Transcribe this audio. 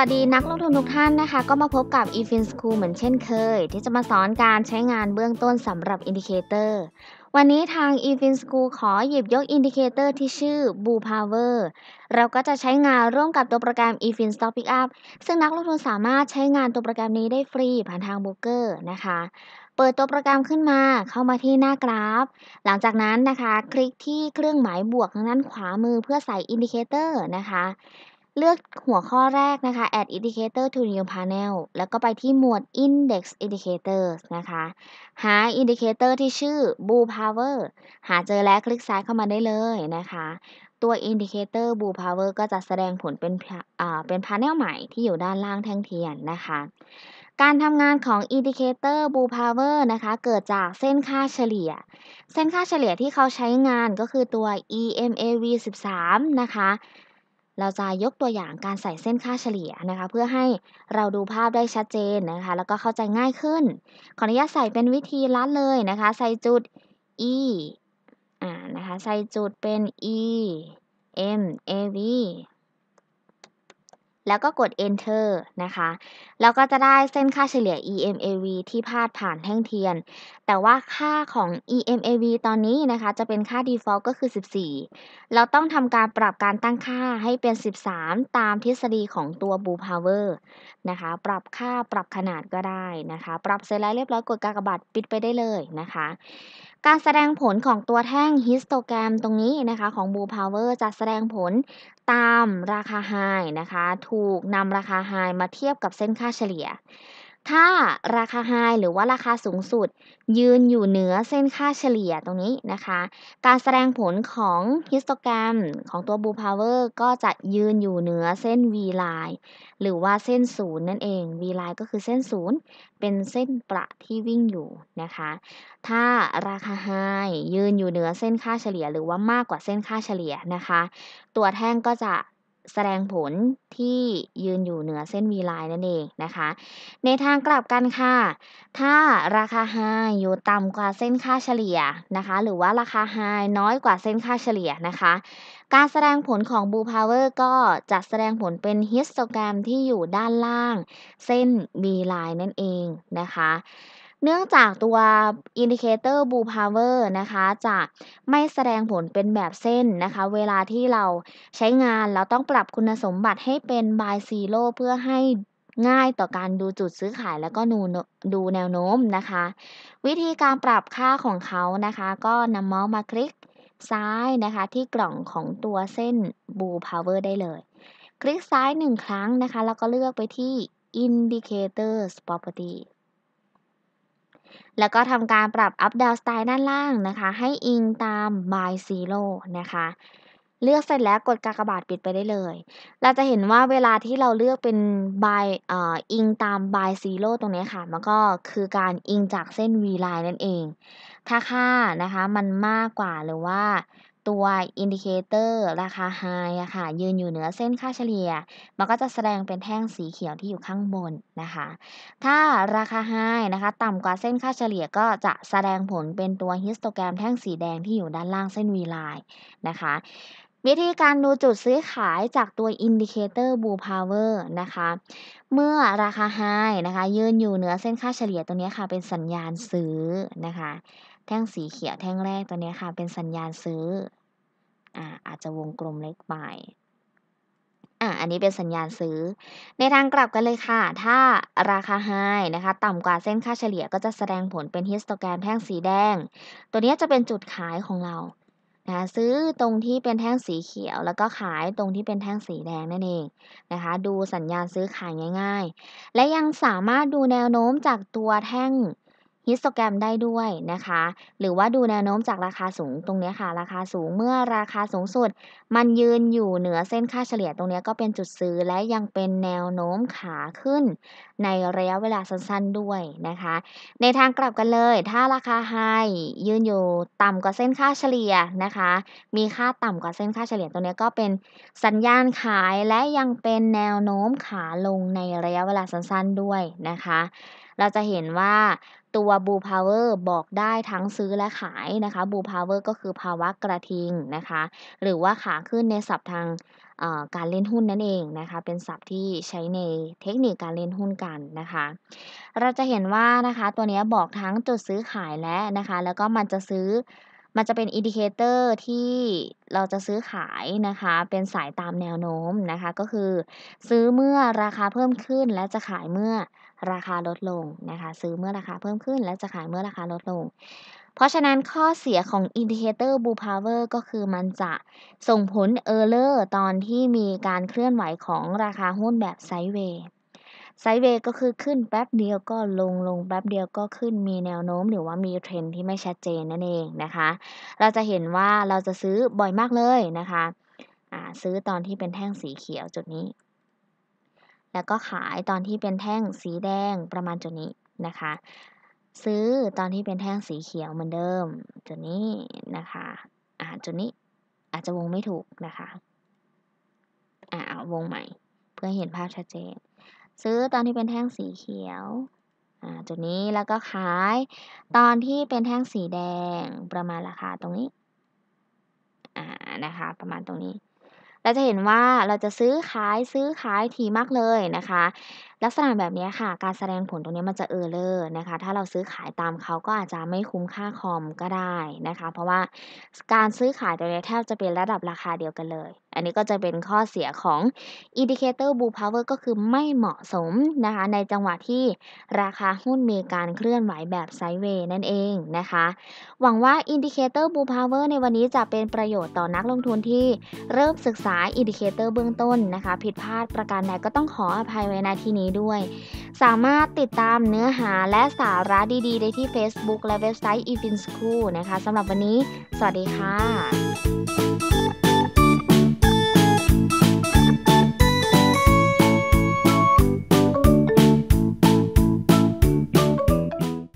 วัสดีนักลงทุนทุกท่านนะคะ ก็มาพบกับ e f i n School เหมือนเช่นเคย ที่จะมาสอนการใช้งานเบื้องต้นสำหรับอินดิเคเตอร์วันนี้ทาง e f i n School ขอหยิบยกอินดิเคเตอร์ที่ชื่อ Blue Power เราก็จะใช้งานร่วมกับตัวโปรแกรม e f i n Stock Pickup ซึ่งนักลงทุนสามารถใช้งานตัวโปรแกรมนี้ได้ฟรีผ่านทางบรกเกอร์นะคะ เปิดตัวโปรแกรมขึ้นมาเข้ามาที่หน้ากราฟ หลังจากนั้นนะคะคลิกที่เครื่องหมายบวกทางด้านขวามือเพื่อใส่อินดิเคเตอร์นะคะเลือกหัวข้อแรกนะคะ add indicator to new panel แล้วก็ไปที่หมวด index indicators นะคะ หา indicator ที่ชื่อ blue power หาเจอแล้วคลิกซ้ายเข้ามาได้เลยนะคะ ตัว indicator blue power ก็จะแสดงผลเป็นเป็น panel ใหม่ที่อยู่ด้านล่างแท่งเทียนนะคะ การทำงานของ indicator blue power นะคะ เกิดจากเส้นค่าเฉลี่ย เส้นค่าเฉลี่ยที่เขาใช้งานก็คือตัว EMAV 13 นะคะเราจะยกตัวอย่างการใส่เส้นค่าเฉลี่ยนะคะ เพื่อให้เราดูภาพได้ชัดเจนนะคะ แล้วก็เข้าใจง่ายขึ้น ขออนุญาตใส่เป็นวิธีลัดเลยนะคะ ใส่จุด e อ่านะคะ ใส่จุดเป็น e m a v แล้วก็กด enter นะคะแล้วก็จะได้เส้นค่าเฉลี่ย EMAV ที่พาดผ่านแท่งเทียน แต่ว่าค่าของ EMAV ตอนนี้นะคะ จะเป็นค่า default ก็คือ 14 เราต้องทำการปรับการตั้งค่าให้เป็น 13 ตามทฤษฎีของตัว blue power นะคะ ปรับค่าปรับขนาดก็ได้นะคะ ปรับเสร็จแล้วเรียบร้อย กดกากบาทปิดไปได้เลยนะคะการแสดงผลของตัวแท่งฮิสโตแกรมตรงนี้นะคะ ของบูพาวเวอร์จะแสดงผลตามราคาไฮนะคะ ถูกนำราคาไฮมาเทียบกับเส้นค่าเฉลี่ยถ้าราคาไฮหรือว่าราคาสูงสุด ยืนอยู่เหนือเส้นค่าเฉลี่ยตรงนี้นะคะ การแสดงผลของฮิสโตแกรมของตัวบูพาวเวอร์ก็จะยืนอยู่เหนือเส้น V ไลน์หรือว่าเส้นศูนย์นั่นเอง V ไลน์ก็คือเส้นศูนย์เป็นเส้นประที่วิ่งอยู่นะคะ ถ้าราคาไฮยืนอยู่เหนือเส้นค่าเฉลี่ย หรือว่ามากกว่าเส้นค่าเฉลี่ยนะคะ ตัวแท่งก็จะแสดงผลที่ยืนอยู่เหนือเส้น V line นั่นเองนะคะ ในทางกลับกันค่ะ ถ้าราคา high อยู่ต่ำกว่าเส้นค่าเฉลี่ยนะคะ หรือว่าราคา high น้อยกว่าเส้นค่าเฉลี่ยนะคะ การแสดงผลของ blue power ก็จะแสดงผลเป็น histogram ที่อยู่ด้านล่าง เส้น V line นั่นเองนะคะเนื่องจากตัวอินดิเคเตอร์บูพาวเวอร์นะคะ จะไม่แสดงผลเป็นแบบเส้นนะคะ เวลาที่เราใช้งานเราต้องปรับคุณสมบัติให้เป็นบายซีโร่เพื่อให้ง่ายต่อการดูจุดซื้อขาย แล้วก็ดูดูแนวโน้มนะคะ วิธีการปรับค่าของเขานะคะ ก็นำเมาส์มาคลิกซ้ายนะคะที่กล่องของตัวเส้นบูพาวเวอร์ได้เลย คลิกซ้ายหนึ่งครั้งนะคะ แล้วก็เลือกไปที่ Indicator Property แล้วก็ทำการปรับอัพดาวสไตล์ด้านล่างนะคะ ให้อิงตาม by zero นะคะ เลือกเสร็จแล้วกดกากบาทปิดไปได้เลย เราจะเห็นว่าเวลาที่เราเลือกเป็น by ออิงตาม by zero ตรงนี้ค่ะ มันก็คือการอิงจากเส้น v line นั่นเอง ถ้าค่านะคะมันมากกว่าหรือว่าตัวอินดิเคเตอร์ราคา high อะค่ะยืนอยู่เหนือเส้นค่าเฉลี่ยมันก็จะแสดงเป็นแท่งสีเขียวที่อยู่ข้างบนนะคะถ้าราคา high นะคะ ต่ำกว่าเส้นค่าเฉลี่ยก็จะแสดงผลเป็นตัวฮิสโตแกรมแท่งสีแดงที่อยู่ด้านล่างเส้นวีไลน์นะคะ วิธีการดูจุดซื้อขายจากตัวอินดิเคเตอร์บูพาวเวอร์นะคะเมื่อราคาไฮนะคะยืนอยู่เหนือเส้นค่าเฉลี่ยตัวนี้ค่ะเป็นสัญญาณซื้อนะคะแท่งสีเขียวแท่งแรกตัวนี้ค่ะเป็นสัญญาณซื้ออาจจะวงกลมเล็กไป อ่ะ อันนี้เป็นสัญญาณซื้อ ในทางกลับกันเลยค่ะ ถ้าราคาไฮนะคะ ต่ำกว่าเส้นค่าเฉลี่ยก็จะแสดงผลเป็นฮิสโตแกรมแท่งสีแดง ตัวนี้จะเป็นจุดขายของเรานะซื้อตรงที่เป็นแท่งสีเขียว แล้วก็ขายตรงที่เป็นแท่งสีแดงนั่นเองนะคะ ดูสัญญาณซื้อขายง่าย ๆ และยังสามารถดูแนวโน้มจากตัวแท่งฮิสโตแกรมได้ด้วยนะคะ หรือว่าดูแนวโน้มจากราคาสูงตรงนี้ค่ะ ราคาสูงเมื่อราคาสูงสุดมันยืนอยู่เหนือเส้นค่าเฉลี่ยตรงนี้ก็เป็นจุดซื้อและยังเป็นแนวโน้มขาขึ้น ในระยะเวลาสั้นๆด้วยนะคะ ในทางกลับกันเลยถ้าราคาไฮยืนอยู่ต่ำกว่าเส้นค่าเฉลี่ยนะคะ มีค่าต่ำกว่าเส้นค่าเฉลี่ยตรงนี้ก็เป็นสัญญาณขายและยังเป็นแนวโน้มขาลงในระยะเวลาสั้นๆด้วยนะคะเราจะเห็นว่าตัวบูพาวเวอร์บอกได้ทั้งซื้อและขายนะคะบูพาวเวอร์ก็คือภาวะกระทิงนะคะ หรือว่าขาขึ้นในศัพท์ทางการเล่นหุ้นนั่นเองนะคะเป็นศัพท์ที่ใช้ในเทคนิคการเล่นหุ้นกันนะคะ เราจะเห็นว่านะคะตัวนี้บอกทั้งจุดซื้อขายและนะคะ แล้วก็มันจะซื้อมันจะเป็นอินดิเคเตอร์ที่เราจะซื้อขายนะคะ เป็นสายตามแนวโน้มนะคะ ก็คือซื้อเมื่อราคาเพิ่มขึ้นและจะขายเมื่อราคาลดลงนะคะ ซื้อเมื่อราคาเพิ่มขึ้นและจะขายเมื่อราคาลดลง เพราะฉะนั้นข้อเสียของ indicator b u าว power ก็คือมันจะส่งผล e r อร r ตอนที่มีการเคลื่อนไหวของราคาหุ้นแบบไซด์เวย์ไซด์เวย์ก็คือขึ้นแป๊บเดียวก็ลงลงแป๊บเดียวก็ขึ้นมีแนวโน้มหรือว่ามีเทรนที่ไม่ชัดเจนนั่นเองนะคะ เราจะเห็นว่าเราจะซื้อบ่อยมากเลยนะคะซื้อตอนที่เป็นแท่งสีเขียวจุดนี้แล้วก็ขายตอนที่เป็นแท่งสีแดงประมาณจุดนี้นะคะ ซื้อตอนที่เป็นแท่งสีเขียวเหมือนเดิมจุดนี้นะคะอ่าจุดนี้อาจจะวงไม่ถูกนะคะ อ่าวงใหม่ เพื่อเห็นภาพชัดเจนซื้อตอนที่เป็นแท่งสีเขียวอ่าจุดนี้แล้วก็ขายตอนที่เป็นแท่งสีแดงประมาณราคาตรงนี้ อ่านะคะประมาณตรงนี้เราจะเห็นว่าเราจะซื้อขายซื้อขายถี่มากเลยนะคะลักษณะแบบนี้ค่ะ การแสดงผลตรงนี้มันจะเออร์เลอร์นะคะถ้าเราซื้อขายตามเขาก็อาจจะไม่คุ้มค่าคอมก็ได้นะคะ เพราะว่าการซื้อขายตรงนี้แทบจะเป็นระดับราคาเดียวกันเลย อันนี้ก็จะเป็นข้อเสียของ indicator bull power ก็คือไม่เหมาะสมนะคะในจังหวะที่ราคาหุ้นมีการเคลื่อนไหวแบบไซด์เวย์นั่นเองนะคะ หวังว่า indicator bull power ในวันนี้จะเป็นประโยชน์ต่อนักลงทุนที่เริ่มศึกษา indicator เบื้องต้นนะคะผิดพลาดประการใดก็ต้องขออภัยไว้ในที่นี้ี้ด้วย สามารถติดตามเนื้อหาและสาระดีๆ ได้ที่ Facebook และเว็บไซต์ e f i n School นะคะสำหรับวันนี้สวัสดีค่ะ